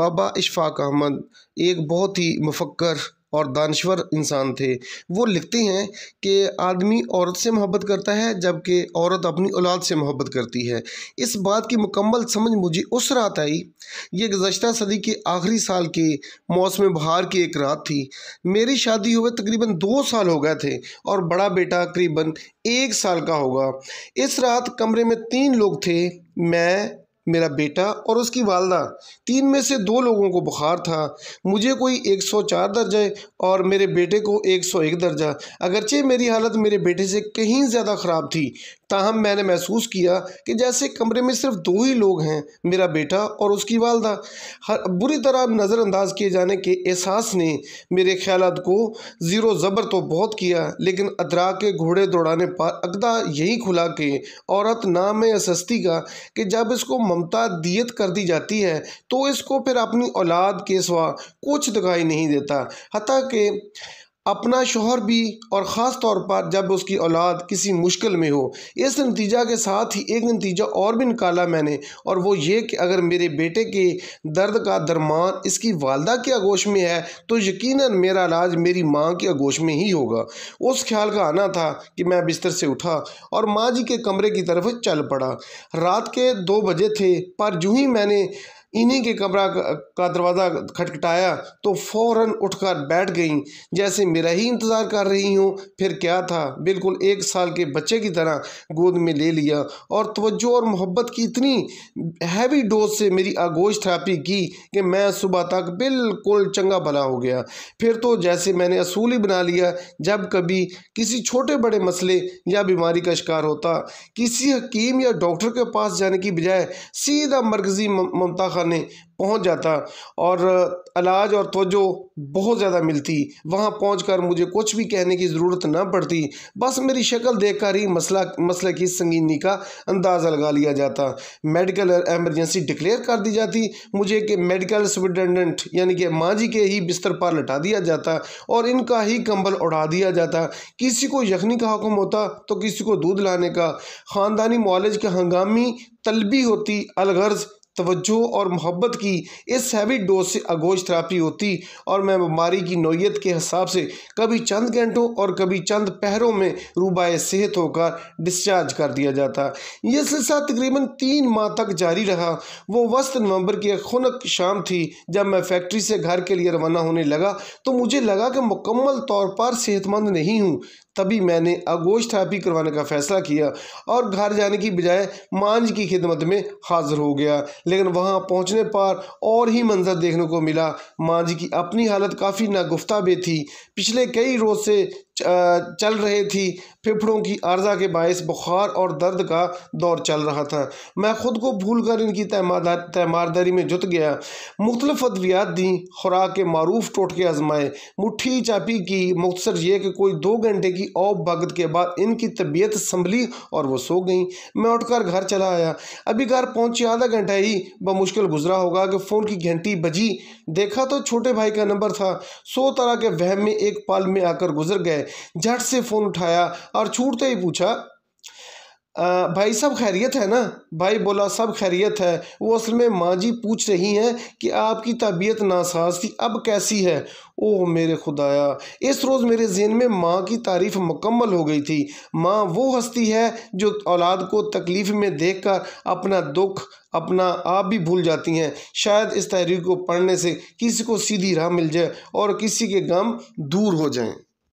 बाबा इशफाक अहमद एक बहुत ही मुफक्र और दानश्वर इंसान थे वो लिखते हैं कि आदमी औरत से मोहब्बत करता है जबकि औरत अपनी औलाद से मोहब्बत करती है इस बात की मुकम्मल समझ मुझे उस रात आई ये गुजशत सदी के आखिरी साल के मौसम बहार की एक रात थी मेरी शादी हुए तकरीबन दो साल हो गए थे और बड़ा बेटा करीबन एक साल का होगा इस रात कमरे में तीन लोग थे मैं मेरा बेटा और उसकी वालदा तीन में से दो लोगों को बुखार था मुझे कोई 104 दर्जे और मेरे बेटे को 101 दर्जा अगरचे मेरी हालत मेरे बेटे से कहीं ज़्यादा ख़राब थी ताहम मैंने महसूस किया कि जैसे कमरे में सिर्फ दो ही लोग हैं मेरा बेटा और उसकी वालदा हर बुरी तरह नज़रअंदाज किए जाने के एहसास ने मेरे ख्याल को ज़ीरो ज़बर तो बहुत किया लेकिन अदरा के घोड़े दौड़ाने पर अकदा यही खुला कि औरत नाम है सस्ती का कि जब इसको ममता दियत कर दी जाती है तो इसको फिर अपनी औलाद के सवा कुछ दिखाई नहीं देता हती कि अपना शोहर भी और ख़ास तौर पर जब उसकी औलाद किसी मुश्किल में हो इस नतीजा के साथ ही एक नतीजा और भी निकाला मैंने और वो ये कि अगर मेरे बेटे के दर्द का दरमान इसकी वालदा के आगोश में है तो यकीन मेरा इलाज मेरी माँ के आगोश में ही होगा उस ख्याल का आना था कि मैं बिस्तर से उठा और माँ जी के कमरे की तरफ चल पड़ा रात के दो बजे थे पर जूँ ही मैंने इन्हीं के कमरा का दरवाज़ा खटखटाया तो फौरन उठकर बैठ गईं जैसे मेरा ही इंतज़ार कर रही हूँ फिर क्या था बिल्कुल एक साल के बच्चे की तरह गोद में ले लिया और तवज्जो और मोहब्बत की इतनी हैवी डोज से मेरी आगोश थेरापी की कि मैं सुबह तक बिल्कुल चंगा भला हो गया फिर तो जैसे मैंने असूल ही बना लिया जब कभी किसी छोटे बड़े मसले या बीमारी का शिकार होता किसी हकीम या डॉक्टर के पास जाने की बजाय सीधा मरकज़ी ममता दवाखाने पहुंच जाता और इलाज और तोजो बहुत ज़्यादा मिलती वहां पहुँच मुझे कुछ भी कहने की ज़रूरत ना पड़ती बस मेरी शक्ल देख ही मसला मसले की संगीनी का अंदाज़ा लगा लिया जाता मेडिकल एमरजेंसी डिक्लेयर कर दी जाती मुझे कि मेडिकल सुप्रिटेंडेंट यानी कि माँ जी के ही बिस्तर पर लटा दिया जाता और इनका ही कंबल उड़ा दिया जाता किसी को यखनी का हुक्म होता तो किसी को दूध लाने का ख़ानदानी मॉलेज के हंगामी तलबी होती अलगर्ज़ तोज्जो और मोहब्बत की इस हैवी डोज से आगोश थेरापी होती और मैं बीमारी की नोयत के हिसाब से कभी चंद घंटों और कभी चंद पहरों में रूबाए सेहत होकर डिस्चार्ज कर दिया जाता यह सिलसिला तकरीबन तीन माह तक जारी रहा वो वस्त नवंबर की एक खुनक शाम थी जब मैं फैक्ट्री से घर के लिए रवाना होने लगा तो मुझे लगा कि मुकम्मल तौर पर सेहतमंद नहीं हूँ तभी मैंने अगोश थेरापी करवाने का फैसला किया और घर जाने की बजाय मांझ की खिदमत में हाजिर हो गया लेकिन वहाँ पहुँचने पर और ही मंजर देखने को मिला मांझ की अपनी हालत काफ़ी नागुफ्ता भी थी पिछले कई रोज़ से चल रहे थी फेफड़ों की आर्जा के बायस बुखार और दर्द का दौर चल रहा था मैं ख़ुद को भूल कर इनकी तैमारदारी में जुट गया मुख्तलिफ अद्वियात दी खुराक के मरूफ टोटके आजमाए मुठ्ठी चापी की मुख्तर यह कि कोई दो घंटे की औब भगत के बाद इनकी तबीयत संभली और वह सो गई मैं उठकर घर चला आया अभी घर पहुँचे आधा घंटा ही बमुश्किल गुजरा होगा कि फ़ोन की घंटी बजी देखा तो छोटे भाई का नंबर था सौ तरह के वहम में एक पाल में आकर गुजर गए झट से फ़ोन उठाया और छूटते ही पूछा आ, भाई सब खैरियत है ना भाई बोला सब खैरियत है वो असल में माँ जी पूछ रही हैं कि आपकी तबीयत नासाज थी अब कैसी है ओह मेरे खुदाया इस रोज़ मेरे जहन में माँ की तारीफ़ मुकम्मल हो गई थी माँ वो हस्ती है जो औलाद को तकलीफ़ में देख कर अपना दुख अपना आप भी भूल जाती हैं शायद इस तहरीर को पढ़ने से किसी को सीधी राह मिल जाए और किसी के गम दूर हो जाएँ